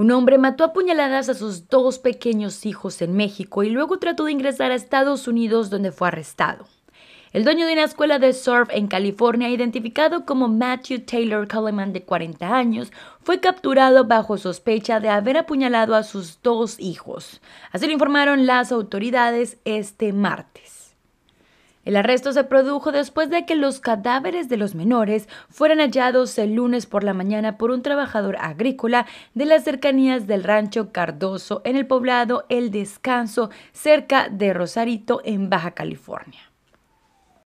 Un hombre mató a puñaladas a sus dos pequeños hijos en México y luego trató de ingresar a Estados Unidos donde fue arrestado. El dueño de una escuela de surf en California, identificado como Matthew Taylor Coleman de 40 años, fue capturado bajo sospecha de haber apuñalado a sus dos hijos. Así lo informaron las autoridades este martes. El arresto se produjo después de que los cadáveres de los menores fueran hallados el lunes por la mañana por un trabajador agrícola de las cercanías del rancho Cardoso en el poblado El Descanso, cerca de Rosarito, en Baja California.